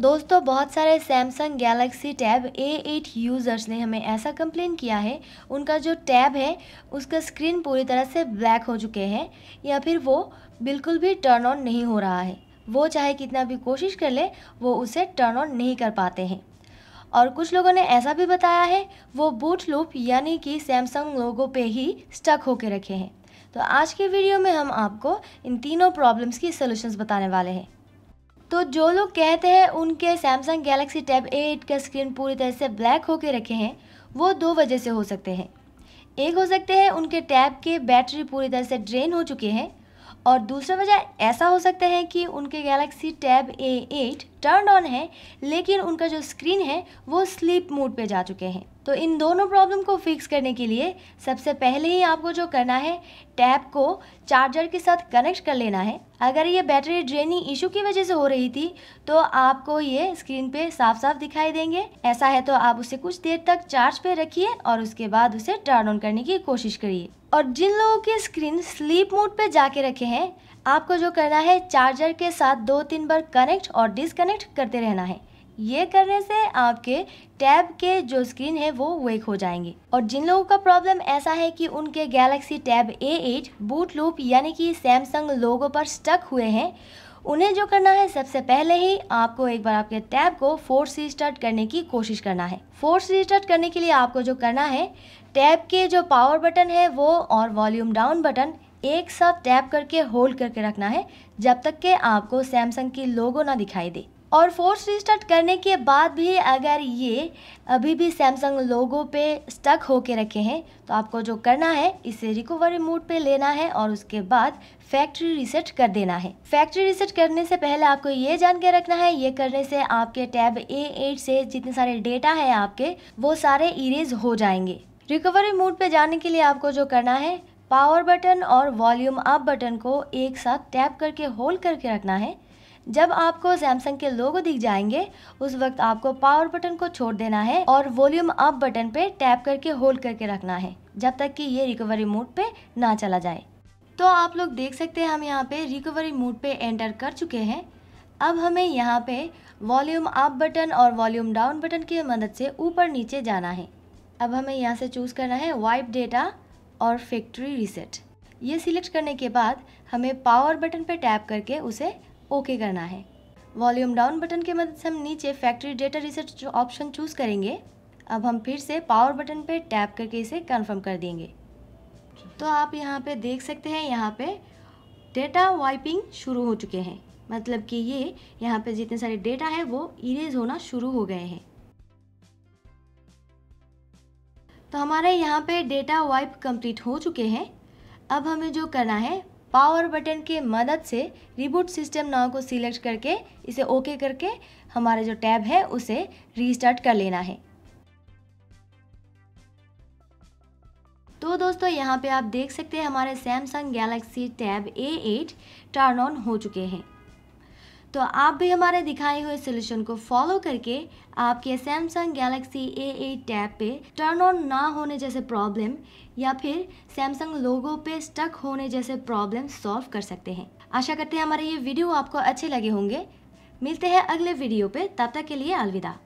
दोस्तों बहुत सारे Samsung Galaxy tab A8 users ने हमें ऐसा कंप्लेन किया है उनका जो टैब है उसका स्क्रीन पूरी तरह से ब्लैक हो चुके हैं या फिर वो बिल्कुल भी टर्न ऑन नहीं हो रहा है वो चाहे कितना भी कोशिश कर ले वो उसे टर्न ऑन नहीं कर पाते हैं और कुछ लोगों ने ऐसा भी बताया है वो बूट लूप यानी कि सैमसंग लोगों पर ही स्टक होके रखे हैं तो आज के वीडियो में हम आपको इन तीनों प्रॉब्लम्स की सॉल्यूशंस बताने वाले हैं तो जो लोग कहते हैं उनके सैमसंग गैलेक्सी टैब 8 का स्क्रीन पूरी तरह से ब्लैक होकर रखे हैं वो दो वजह से हो सकते हैं एक हो सकते हैं उनके टैब के बैटरी पूरी तरह से ड्रेन हो चुके हैं और दूसरा वजह ऐसा हो सकता है कि उनके Galaxy tab A eight turn on है लेकिन उनका जो स्क्रीन है वो स्लीप मोड पे जा चुके हैं तो इन दोनों प्रॉब्लम को फिक्स करने के लिए सबसे पहले ही आपको जो करना है टैब को चार्जर के साथ कनेक्ट कर लेना है अगर ये बैटरी ड्रेनिंग इशू की वजह से हो रही थी तो आपको ये स्क्रीन पे साफ साफ दिखाई देंगे ऐसा है तो आप उसे कुछ देर तक चार्ज पे रखिए और उसके बाद उसे टर्न ऑन करने की कोशिश करिए और जिन लोगों की स्क्रीन स्लीप मोड पे जाके रखे हैं आपको जो करना है चार्जर के साथ दो तीन बार कनेक्ट और डिसकनेक्ट करते रहना है ये करने से आपके टैब के जो स्क्रीन है वो वेक हो जाएंगे और जिन लोगों का प्रॉब्लम ऐसा है कि उनके Galaxy tab A8 boot loop यानी कि सैमसंग लोगों पर स्टक हुए हैं उन्हें जो करना है सबसे पहले ही आपको एक बार आपके टैब को फोर्स रिस्टार्ट करने की कोशिश करना है फोर्स रिस्टार्ट करने के लिए आपको जो करना है टैब के जो पावर बटन है वो और वॉल्यूम डाउन बटन एक साथ टैप करके होल्ड करके रखना है जब तक के आपको सैमसंग की लोगो ना दिखाई दे और फोर्स रिस्टार्ट करने के बाद भी अगर ये अभी भी सैमसंग लोगो पे स्टक होके रखे हैं तो आपको जो करना है इसे रिकवरी मोड पे लेना है और उसके बाद फैक्ट्री रिसेट कर देना है फैक्ट्री रिसेट करने से पहले आपको ये जान के रखना है ये करने से आपके टैब ए एट से जितने सारे डेटा है आपके वो सारे इरेज हो जाएंगे रिकवरी मोड पे जाने के लिए आपको जो करना है पावर बटन और वॉल्यूम अप बटन को एक साथ टैप करके होल्ड करके रखना है जब आपको सैमसंग के लोगो दिख जाएंगे उस वक्त आपको पावर बटन को छोड़ देना है और वॉल्यूम अप बटन पे टैप करके होल्ड करके रखना है जब तक कि ये रिकवरी मोड पे ना चला जाए तो आप लोग देख सकते हैं हम यहाँ पे रिकवरी मोड पे एंटर कर चुके हैं अब हमें यहाँ पे वॉल्यूम अप बटन और वॉल्यूम डाउन बटन की मदद से ऊपर नीचे जाना है अब हमें यहाँ से चूज़ करना है वाइप डेटा और फैक्ट्री रीसेट ये सिलेक्ट करने के बाद हमें पावर बटन पे टैप करके उसे ओके करना है वॉल्यूम डाउन बटन के मदद से हम नीचे फैक्ट्री डेटा रिसेट जो ऑप्शन चूज़ करेंगे अब हम फिर से पावर बटन पे टैप करके इसे कंफर्म कर देंगे तो आप यहाँ पे देख सकते हैं यहाँ पे डेटा वाइपिंग शुरू हो चुके हैं मतलब कि ये यहाँ पे जितने सारे डेटा है वो इरेज होना शुरू हो गए हैं तो हमारे यहाँ पे डेटा वाइप कंप्लीट हो चुके हैं अब हमें जो करना है पावर बटन के मदद से रिबूट सिस्टम नाव को सिलेक्ट करके इसे ओके करके हमारा जो टैब है उसे रीस्टार्ट कर लेना है तो दोस्तों यहाँ पे आप देख सकते हैं हमारे Samsung Galaxy tab A8 turn on हो चुके हैं तो आप भी हमारे दिखाए हुए सोल्यूशन को फॉलो करके आपके Samsung Galaxy A A tab पे टर्न ऑन ना होने जैसे प्रॉब्लम या फिर सैमसंग लोगो पे स्टक होने जैसे प्रॉब्लम सॉल्व कर सकते हैं आशा करते हैं हमारे ये वीडियो आपको अच्छे लगे होंगे मिलते हैं अगले वीडियो पे तब तक के लिए अलविदा